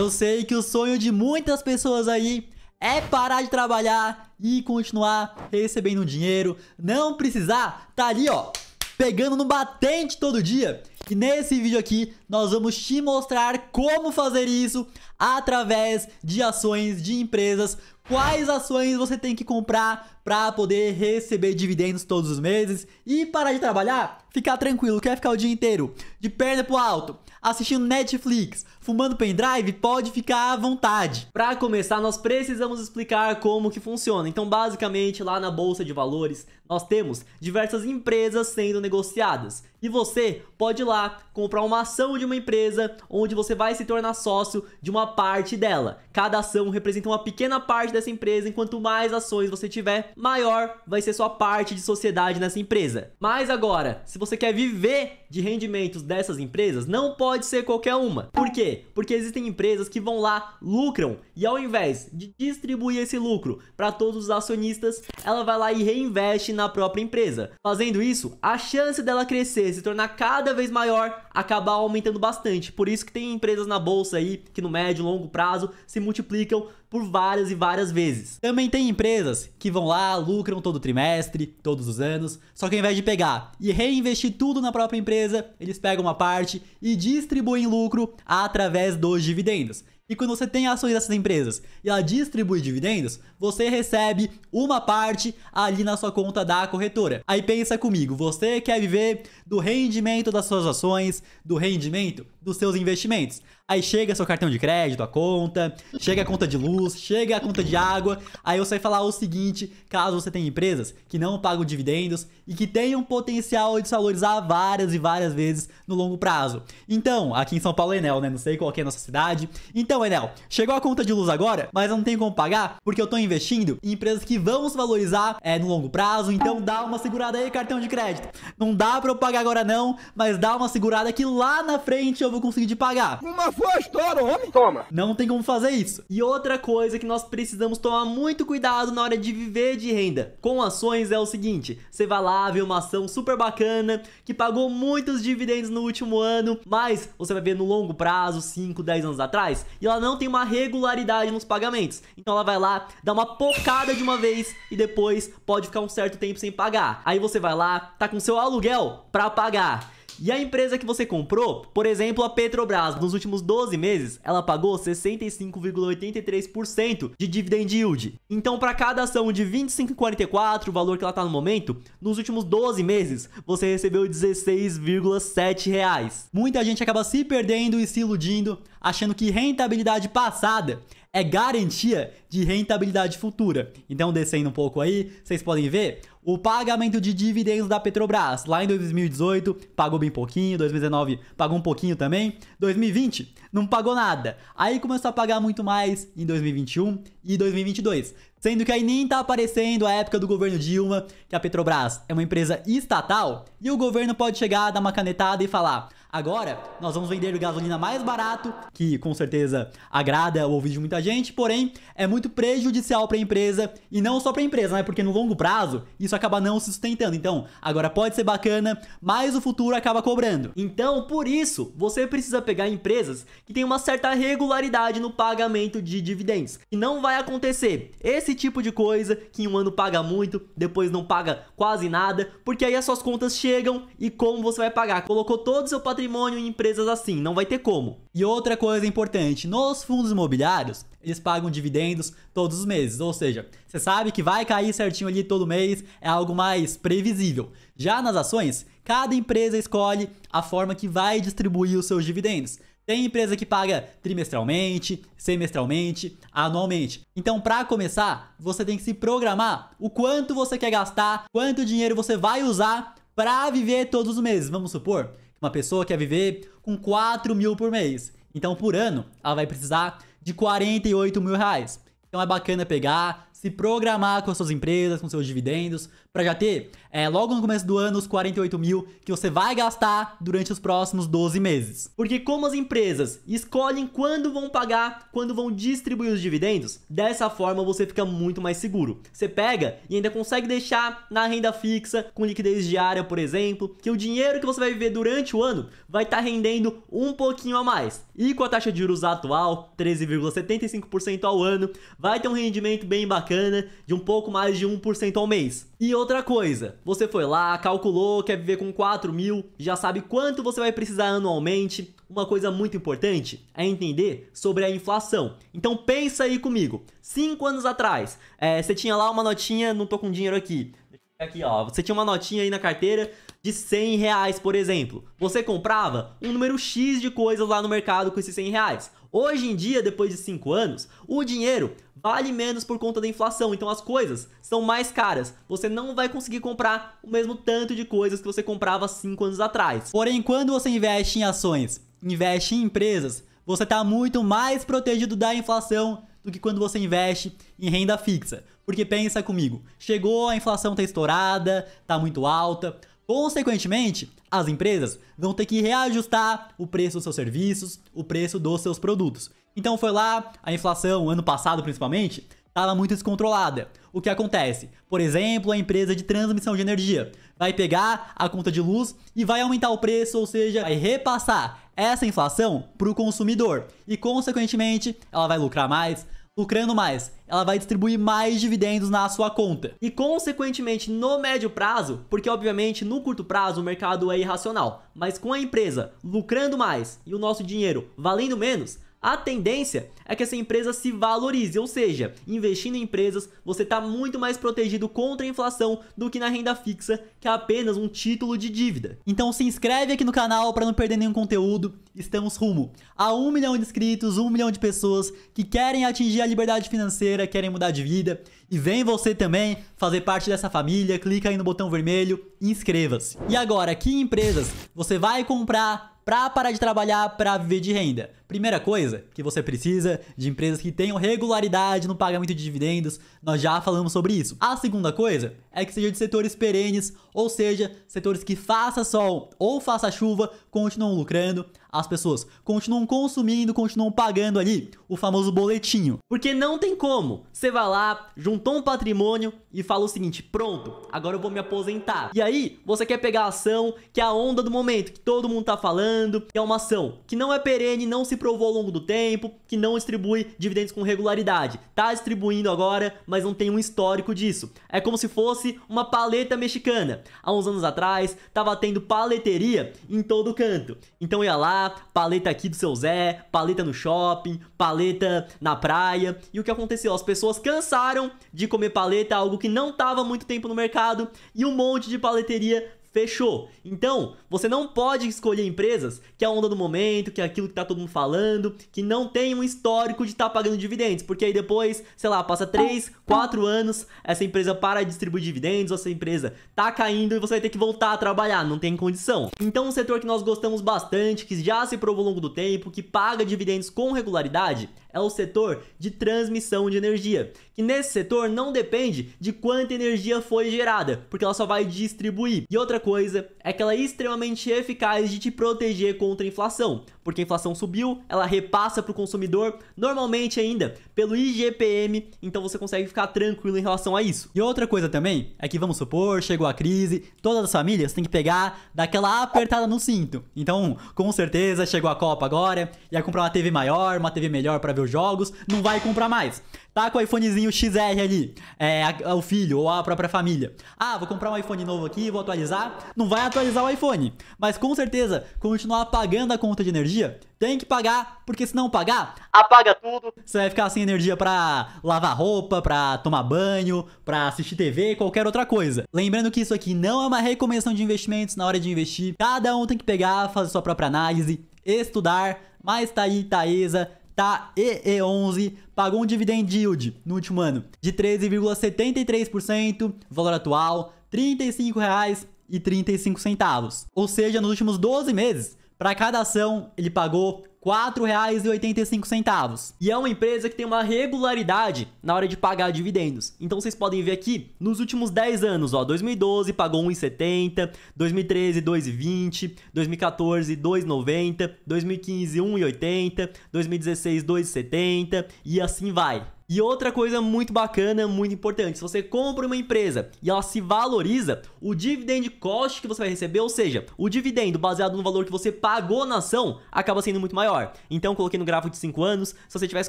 Eu sei que o sonho de muitas pessoas aí é parar de trabalhar e continuar recebendo dinheiro, não precisar tá ali, ó, pegando no batente todo dia. E nesse vídeo aqui, nós vamos te mostrar como fazer isso através de ações de empresas. Quais ações você tem que comprar para poder receber dividendos todos os meses e parar de trabalhar? Ficar tranquilo, quer ficar o dia inteiro de perna pro alto, assistindo Netflix, fumando pendrive, pode ficar à vontade. Para começar, nós precisamos explicar como que funciona. Então, basicamente, lá na bolsa de valores, nós temos diversas empresas sendo negociadas. E você pode ir lá comprar uma ação de uma empresa onde você vai se tornar sócio de uma parte dela. Cada ação representa uma pequena parte dessa empresa, enquanto mais ações você tiver, maior vai ser sua parte de sociedade nessa empresa. Mas agora, se você quer viver de rendimentos dessas empresas, não pode ser qualquer uma. Por quê? Porque existem empresas que vão lá, lucram, e ao invés de distribuir esse lucro para todos os acionistas, ela vai lá e reinveste na própria empresa. Fazendo isso, a chance dela crescer, se tornar cada vez maior, acabar aumentando bastante. Por isso que tem empresas na bolsa aí que no médio médio e longo prazo se multiplicam por várias e várias vezes. Também tem empresas que vão lá, lucram todo trimestre, todos os anos, só que ao invés de pegar e reinvestir tudo na própria empresa, eles pegam uma parte e distribuem lucro através dos dividendos. E quando você tem ações dessas empresas e ela distribui dividendos, você recebe uma parte ali na sua conta da corretora. Aí pensa comigo, você quer viver do rendimento das suas ações, do rendimento dos seus investimentos. Aí chega seu cartão de crédito, a conta, chega a conta de luz, chega a conta de água. Aí eu saio falar o seguinte: caso você tenha empresas que não pagam dividendos e que tenham potencial de valorizar várias e várias vezes no longo prazo. Então, aqui em São Paulo é Enel, né? Não sei qual é a nossa cidade. Então, Enel, chegou a conta de luz agora, mas eu não tenho como pagar porque eu tô investindo em empresas que vão se valorizar é, no longo prazo. Então, dá uma segurada aí, cartão de crédito. Não dá pra eu pagar agora, não, mas dá uma segurada que lá na frente eu vou conseguir te pagar. Uma foi homem? Toma. Não tem como fazer isso. E outra coisa que nós precisamos tomar muito cuidado na hora de viver de renda com ações é o seguinte, você vai lá ver uma ação super bacana, que pagou muitos dividendos no último ano, mas você vai ver no longo prazo, 5, 10 anos atrás, e ela não tem uma regularidade nos pagamentos. Então ela vai lá, dá uma pocada de uma vez e depois pode ficar um certo tempo sem pagar. Aí você vai lá, tá com seu aluguel para pagar e a empresa que você comprou, por exemplo, a Petrobras, nos últimos 12 meses, ela pagou 65,83% de dividend yield. Então, para cada ação de 25,44, o valor que ela está no momento, nos últimos 12 meses, você recebeu 16,7 reais. Muita gente acaba se perdendo e se iludindo, achando que rentabilidade passada é garantia de rentabilidade futura. Então, descendo um pouco aí, vocês podem ver, o pagamento de dividendos da Petrobras. Lá em 2018 pagou bem pouquinho, 2019 pagou um pouquinho também, 2020 não pagou nada. Aí começou a pagar muito mais em 2021 e 2022. Sendo que aí nem tá aparecendo a época do governo Dilma, que a Petrobras é uma empresa estatal e o governo pode chegar, dar uma canetada e falar: Agora, nós vamos vender gasolina mais barato, que com certeza agrada o ouvido de muita gente, porém é muito prejudicial para a empresa e não só para a empresa, né? Porque no longo prazo isso acaba não se sustentando. Então, agora pode ser bacana, mas o futuro acaba cobrando. Então, por isso, você precisa pegar empresas que têm uma certa regularidade no pagamento de dividendos. E não vai acontecer esse tipo de coisa que em um ano paga muito, depois não paga quase nada, porque aí as suas contas chegam e como você vai pagar? Colocou todo o seu patrimônio patrimônio em empresas assim, não vai ter como. E outra coisa importante, nos fundos imobiliários, eles pagam dividendos todos os meses, ou seja, você sabe que vai cair certinho ali todo mês, é algo mais previsível. Já nas ações, cada empresa escolhe a forma que vai distribuir os seus dividendos. Tem empresa que paga trimestralmente, semestralmente, anualmente. Então, para começar, você tem que se programar o quanto você quer gastar, quanto dinheiro você vai usar para viver todos os meses. Vamos supor uma pessoa quer viver com 4 mil por mês. Então, por ano, ela vai precisar de 48 mil reais. Então, é bacana pegar, se programar com as suas empresas, com seus dividendos, para já ter é, logo no começo do ano os 48 mil que você vai gastar durante os próximos 12 meses. Porque como as empresas escolhem quando vão pagar, quando vão distribuir os dividendos, dessa forma você fica muito mais seguro. Você pega e ainda consegue deixar na renda fixa, com liquidez diária, por exemplo, que o dinheiro que você vai viver durante o ano vai estar tá rendendo um pouquinho a mais. E com a taxa de juros atual, 13,75% ao ano, vai ter um rendimento bem bacana de um pouco mais de 1% ao mês. E outra coisa, você foi lá, calculou, quer viver com 4 mil, já sabe quanto você vai precisar anualmente. Uma coisa muito importante é entender sobre a inflação. Então pensa aí comigo, 5 anos atrás, é, você tinha lá uma notinha, não tô com dinheiro aqui. Aqui ó, você tinha uma notinha aí na carteira de 100 reais, por exemplo. Você comprava um número X de coisas lá no mercado com esses 100 reais. Hoje em dia, depois de 5 anos, o dinheiro vale menos por conta da inflação, então as coisas são mais caras. Você não vai conseguir comprar o mesmo tanto de coisas que você comprava 5 anos atrás. Porém, quando você investe em ações, investe em empresas, você está muito mais protegido da inflação do que quando você investe em renda fixa. Porque pensa comigo, chegou a inflação está estourada, está muito alta, Consequentemente, as empresas vão ter que reajustar o preço dos seus serviços, o preço dos seus produtos. Então foi lá, a inflação ano passado principalmente, estava muito descontrolada. O que acontece? Por exemplo, a empresa de transmissão de energia vai pegar a conta de luz e vai aumentar o preço, ou seja, vai repassar essa inflação para o consumidor. E consequentemente, ela vai lucrar mais, lucrando mais, ela vai distribuir mais dividendos na sua conta. E consequentemente no médio prazo, porque obviamente no curto prazo o mercado é irracional, mas com a empresa lucrando mais e o nosso dinheiro valendo menos, a tendência é que essa empresa se valorize, ou seja, investindo em empresas, você está muito mais protegido contra a inflação do que na renda fixa, que é apenas um título de dívida. Então se inscreve aqui no canal para não perder nenhum conteúdo. Estamos rumo a um milhão de inscritos, um milhão de pessoas que querem atingir a liberdade financeira, querem mudar de vida. E vem você também fazer parte dessa família, clica aí no botão vermelho e inscreva-se. E agora, que empresas você vai comprar para parar de trabalhar para viver de renda? Primeira coisa que você precisa de empresas que tenham regularidade no pagamento de dividendos, nós já falamos sobre isso. A segunda coisa é que seja de setores perenes, ou seja, setores que faça sol ou faça chuva, continuam lucrando, as pessoas continuam consumindo, continuam pagando ali o famoso boletinho. Porque não tem como. Você vai lá, juntou um patrimônio e fala o seguinte: pronto, agora eu vou me aposentar. E aí, você quer pegar a ação que é a onda do momento, que todo mundo tá falando, que é uma ação que não é perene, não se provou ao longo do tempo, que não distribui dividendos com regularidade. Tá distribuindo agora, mas não tem um histórico disso. É como se fosse uma paleta mexicana. Há uns anos atrás, tava tendo paleteria em todo canto. Então ia lá, paleta aqui do seu Zé, paleta no shopping, paleta na praia. E o que aconteceu? As pessoas cansaram de comer paleta, algo que não tava muito tempo no mercado, e um monte de paleteria Fechou. Então, você não pode escolher empresas que é a onda do momento, que é aquilo que tá todo mundo falando, que não tem um histórico de estar tá pagando dividendos, porque aí depois, sei lá, passa 3, 4 anos, essa empresa para de distribuir dividendos, essa empresa tá caindo e você vai ter que voltar a trabalhar, não tem condição. Então, um setor que nós gostamos bastante, que já se provou ao longo do tempo, que paga dividendos com regularidade, é o setor de transmissão de energia, que nesse setor não depende de quanta energia foi gerada, porque ela só vai distribuir. E outra coisa é que ela é extremamente eficaz de te proteger contra a inflação, porque a inflação subiu, ela repassa para o consumidor, normalmente ainda pelo IGPM, então você consegue ficar tranquilo em relação a isso. E outra coisa também é que vamos supor, chegou a crise, todas as famílias têm que pegar daquela apertada no cinto. Então, com certeza chegou a Copa agora, ia comprar uma TV maior, uma TV melhor para ver os jogos, não vai comprar mais. Tá com o iPhonezinho XR ali, é, o filho ou a própria família. Ah, vou comprar um iPhone novo aqui, vou atualizar. Não vai atualizar o iPhone, mas com certeza continuar pagando a conta de energia energia, tem que pagar, porque se não pagar, apaga tudo. Você vai ficar sem energia pra lavar roupa, pra tomar banho, pra assistir TV, qualquer outra coisa. Lembrando que isso aqui não é uma recomendação de investimentos na hora de investir. Cada um tem que pegar, fazer sua própria análise, estudar. Mas tá aí, Taesa, tá EE11 pagou um dividend yield no último ano de 13,73%, valor atual R$ 35,35. ,35. Ou seja, nos últimos 12 meses, para cada ação, ele pagou R$ 4,85. E é uma empresa que tem uma regularidade na hora de pagar dividendos. Então vocês podem ver aqui, nos últimos 10 anos, ó, 2012 pagou 1,70, 2013 2,20, 2014 2,90, 2015 1,80, 2016 2,70 e assim vai. E outra coisa muito bacana, muito importante, se você compra uma empresa e ela se valoriza, o dividend cost que você vai receber, ou seja, o dividendo baseado no valor que você pagou na ação, acaba sendo muito maior. Então, coloquei no gráfico de 5 anos, se você tivesse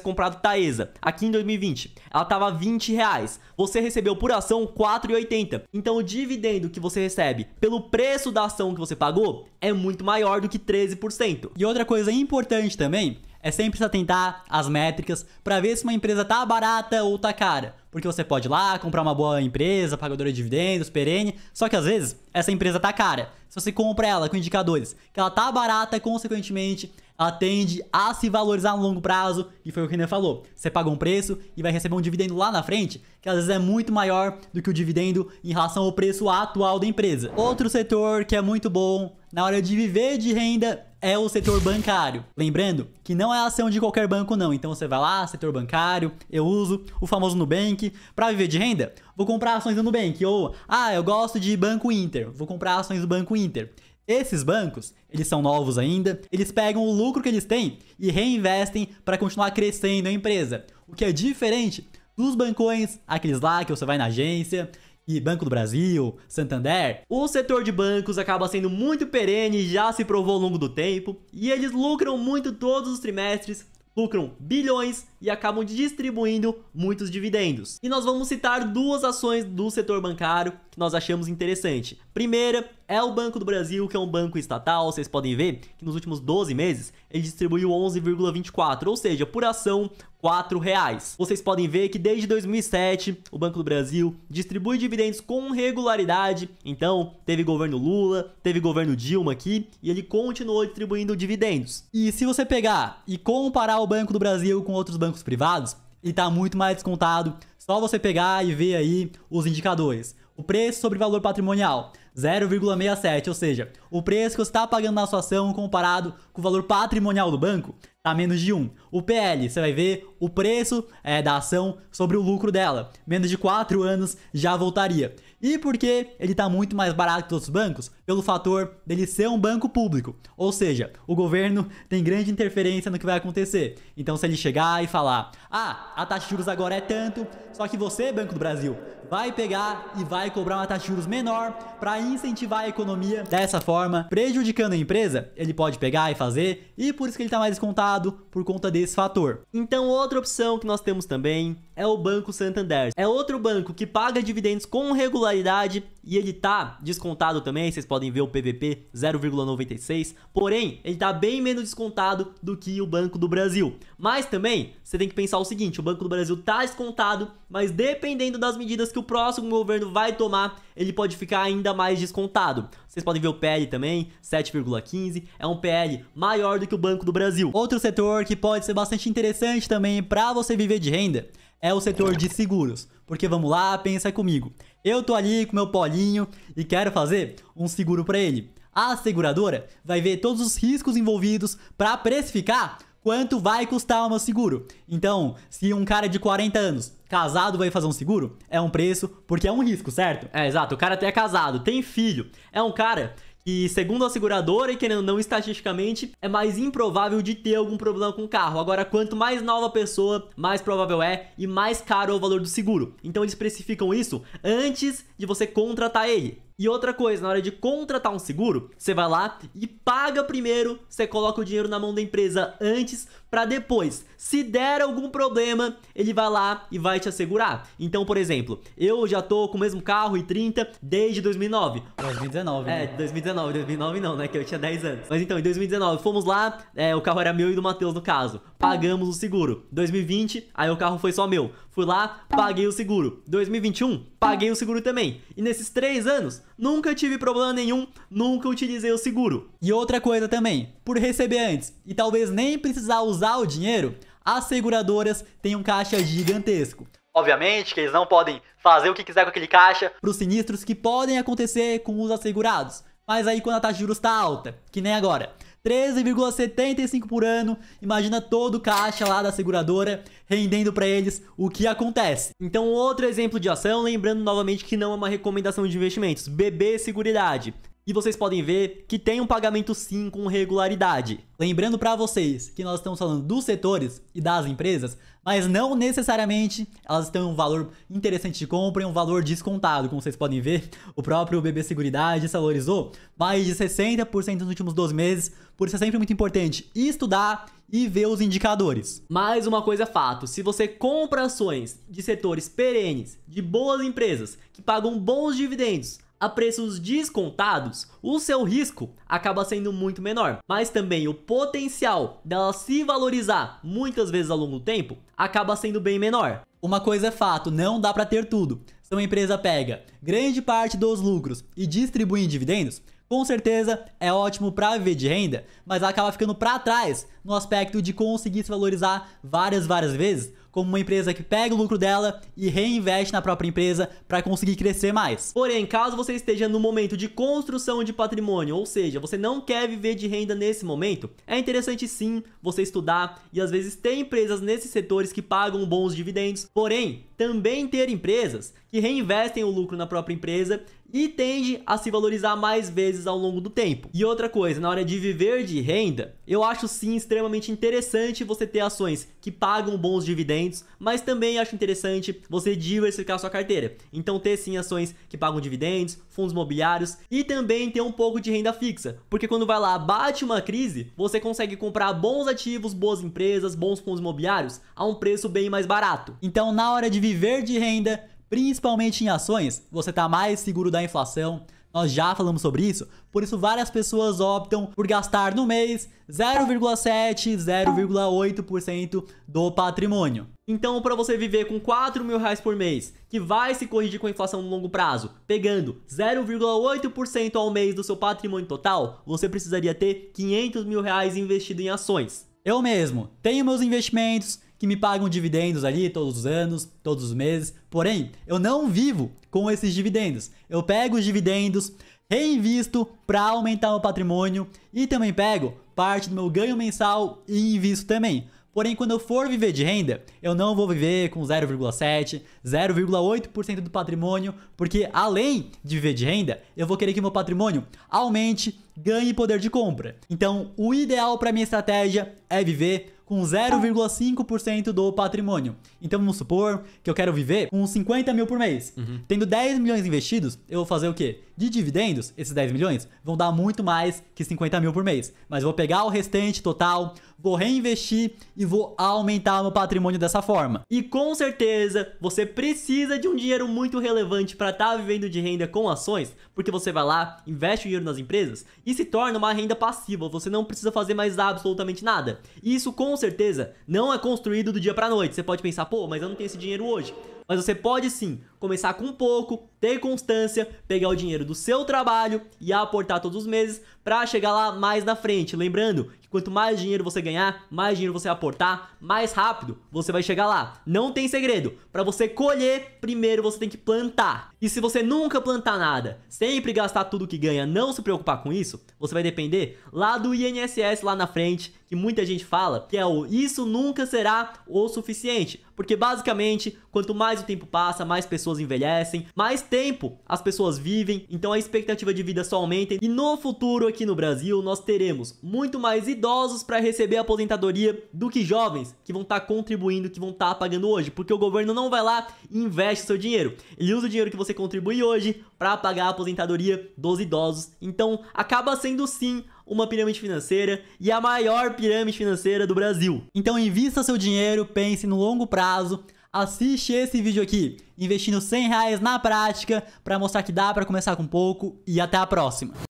comprado Taesa aqui em 2020, ela estava 20 reais, você recebeu por ação 4,80. Então, o dividendo que você recebe pelo preço da ação que você pagou é muito maior do que 13%. E outra coisa importante também é sempre se atentar às métricas para ver se uma empresa tá barata ou tá cara. Porque você pode ir lá comprar uma boa empresa, pagadora de dividendos, perene, só que às vezes essa empresa tá cara. Se você compra ela com indicadores que ela tá barata, consequentemente, ela tende a se valorizar no longo prazo, e foi o que o Renan falou. Você paga um preço e vai receber um dividendo lá na frente, que às vezes é muito maior do que o dividendo em relação ao preço atual da empresa. Outro setor que é muito bom na hora de viver de renda é o setor bancário. Lembrando que não é ação de qualquer banco não. Então você vai lá, setor bancário, eu uso o famoso Nubank para viver de renda, vou comprar ações do Nubank ou ah, eu gosto de Banco Inter, vou comprar ações do Banco Inter. Esses bancos, eles são novos ainda, eles pegam o lucro que eles têm e reinvestem para continuar crescendo a empresa, o que é diferente dos bancões, aqueles lá que você vai na agência e Banco do Brasil, Santander, o setor de bancos acaba sendo muito perene e já se provou ao longo do tempo, e eles lucram muito todos os trimestres, lucram bilhões e acabam distribuindo muitos dividendos. E nós vamos citar duas ações do setor bancário que nós achamos interessante. Primeira é o Banco do Brasil, que é um banco estatal, vocês podem ver que nos últimos 12 meses ele distribuiu 11,24, ou seja, por ação, R$ reais. Vocês podem ver que desde 2007 o Banco do Brasil distribui dividendos com regularidade, então teve governo Lula, teve governo Dilma aqui e ele continuou distribuindo dividendos. E se você pegar e comparar o Banco do Brasil com outros bancos privados, ele está muito mais descontado, só você pegar e ver aí os indicadores. O preço sobre valor patrimonial, 0,67, ou seja, o preço que você está pagando na sua ação comparado com o valor patrimonial do banco está menos de 1. O PL, você vai ver o preço é, da ação sobre o lucro dela, menos de 4 anos já voltaria. E por que ele está muito mais barato que outros bancos? Pelo fator dele ser um banco público, ou seja, o governo tem grande interferência no que vai acontecer. Então se ele chegar e falar, ah, a taxa de juros agora é tanto, só que você, Banco do Brasil, vai pegar e vai cobrar uma taxa de juros menor para incentivar a economia dessa forma, prejudicando a empresa, ele pode pegar e fazer, e por isso que ele está mais descontado por conta desse fator. Então, outra opção que nós temos também é o Banco Santander. É outro banco que paga dividendos com regularidade e ele tá descontado também, vocês podem ver o PVP 0,96, porém, ele tá bem menos descontado do que o Banco do Brasil. Mas também, você tem que pensar o seguinte, o Banco do Brasil tá descontado, mas dependendo das medidas que o próximo governo vai tomar, ele pode ficar ainda mais descontado. Vocês podem ver o PL também, 7,15, é um PL maior do que o Banco do Brasil. Outro setor que pode ser bastante interessante também para você viver de renda é o setor de seguros. Porque vamos lá, pensa comigo. Eu tô ali com meu polinho e quero fazer um seguro para ele. A seguradora vai ver todos os riscos envolvidos para precificar quanto vai custar o meu seguro. Então, se um cara de 40 anos casado vai fazer um seguro, é um preço, porque é um risco, certo? É, exato. O cara é casado, tem filho, é um cara que, segundo a seguradora e querendo não estatisticamente, é mais improvável de ter algum problema com o carro. Agora, quanto mais nova a pessoa, mais provável é e mais caro é o valor do seguro. Então eles precificam isso antes de você contratar ele. E outra coisa, na hora de contratar um seguro, você vai lá e paga primeiro, você coloca o dinheiro na mão da empresa antes, para depois, se der algum problema, ele vai lá e vai te assegurar. Então, por exemplo, eu já tô com o mesmo carro e 30 desde 2009. 2019. É, 2019, né? 2009 não, né, que eu tinha 10 anos. Mas então, em 2019 fomos lá, é, o carro era meu e do Matheus no caso. Pagamos o seguro. 2020, aí o carro foi só meu. Fui lá, paguei o seguro. 2021, paguei o seguro também. E nesses três anos, nunca tive problema nenhum, nunca utilizei o seguro. E outra coisa também, por receber antes e talvez nem precisar usar o dinheiro, as seguradoras têm um caixa gigantesco. Obviamente que eles não podem fazer o que quiser com aquele caixa. Para os sinistros que podem acontecer com os assegurados. Mas aí quando a taxa de juros está alta, que nem agora. 13,75 por ano. Imagina todo o caixa lá da seguradora rendendo para eles o que acontece. Então, outro exemplo de ação, lembrando novamente que não é uma recomendação de investimentos, BB Seguridade. E vocês podem ver que tem um pagamento sim com regularidade. Lembrando para vocês que nós estamos falando dos setores e das empresas mas não necessariamente elas têm um valor interessante de compra e um valor descontado. Como vocês podem ver, o próprio BB Seguridade se valorizou mais de 60% nos últimos 12 meses, por isso é sempre muito importante estudar e ver os indicadores. Mais uma coisa é fato, se você compra ações de setores perenes, de boas empresas, que pagam bons dividendos, a preços descontados, o seu risco acaba sendo muito menor, mas também o potencial dela se valorizar muitas vezes ao longo do tempo acaba sendo bem menor. Uma coisa é fato, não dá para ter tudo. Se uma empresa pega grande parte dos lucros e distribui em dividendos, com certeza é ótimo para viver de renda, mas acaba ficando para trás no aspecto de conseguir se valorizar várias, várias vezes, como uma empresa que pega o lucro dela e reinveste na própria empresa para conseguir crescer mais. Porém, caso você esteja no momento de construção de patrimônio, ou seja, você não quer viver de renda nesse momento, é interessante sim você estudar e às vezes ter empresas nesses setores que pagam bons dividendos. Porém, também ter empresas que reinvestem o lucro na própria empresa e tende a se valorizar mais vezes ao longo do tempo. E outra coisa, na hora de viver de renda, eu acho sim extremamente interessante você ter ações que pagam bons dividendos, mas também acho interessante você diversificar sua carteira. Então ter sim ações que pagam dividendos, fundos imobiliários e também ter um pouco de renda fixa, porque quando vai lá bate uma crise, você consegue comprar bons ativos, boas empresas, bons fundos imobiliários a um preço bem mais barato. Então na hora de viver de renda, Principalmente em ações, você está mais seguro da inflação. Nós já falamos sobre isso, por isso várias pessoas optam por gastar no mês 0,7, 0,8% do patrimônio. Então, para você viver com 4 mil reais por mês, que vai se corrigir com a inflação no longo prazo, pegando 0,8% ao mês do seu patrimônio total, você precisaria ter 500 mil reais investido em ações. Eu mesmo tenho meus investimentos, que me pagam dividendos ali todos os anos, todos os meses. Porém, eu não vivo com esses dividendos. Eu pego os dividendos, reinvisto para aumentar o patrimônio e também pego parte do meu ganho mensal e invisto também. Porém, quando eu for viver de renda, eu não vou viver com 0,7, 0,8% do patrimônio, porque além de viver de renda, eu vou querer que meu patrimônio aumente, ganhe poder de compra. Então, o ideal para minha estratégia é viver com 0,5% do patrimônio. Então vamos supor que eu quero viver com 50 mil por mês. Uhum. Tendo 10 milhões investidos, eu vou fazer o quê? De dividendos, esses 10 milhões vão dar muito mais que 50 mil por mês. Mas vou pegar o restante total, vou reinvestir e vou aumentar meu patrimônio dessa forma. E com certeza você precisa de um dinheiro muito relevante para estar tá vivendo de renda com ações, porque você vai lá, investe o dinheiro nas empresas e se torna uma renda passiva. Você não precisa fazer mais absolutamente nada. E isso com certeza não é construído do dia para noite. Você pode pensar, pô, mas eu não tenho esse dinheiro hoje. Mas você pode sim começar com pouco, ter constância, pegar o dinheiro do seu trabalho e aportar todos os meses para chegar lá mais na frente. Lembrando que quanto mais dinheiro você ganhar, mais dinheiro você aportar, mais rápido você vai chegar lá. Não tem segredo. Para você colher, primeiro você tem que plantar. E se você nunca plantar nada, sempre gastar tudo que ganha, não se preocupar com isso, você vai depender lá do INSS lá na frente, que muita gente fala, que é o isso nunca será o suficiente. Porque basicamente, quanto mais o tempo passa, mais pessoas envelhecem, mais tempo as pessoas vivem, então a expectativa de vida só aumenta. E no futuro aqui no Brasil, nós teremos muito mais idosos para receber a aposentadoria do que jovens que vão estar tá contribuindo, que vão estar tá pagando hoje, porque o governo não vai lá e investe seu dinheiro. Ele usa o dinheiro que você você contribui hoje para pagar a aposentadoria dos idosos. Então, acaba sendo sim uma pirâmide financeira e a maior pirâmide financeira do Brasil. Então, invista seu dinheiro, pense no longo prazo, assiste esse vídeo aqui, investindo 100 reais na prática para mostrar que dá para começar com pouco e até a próxima.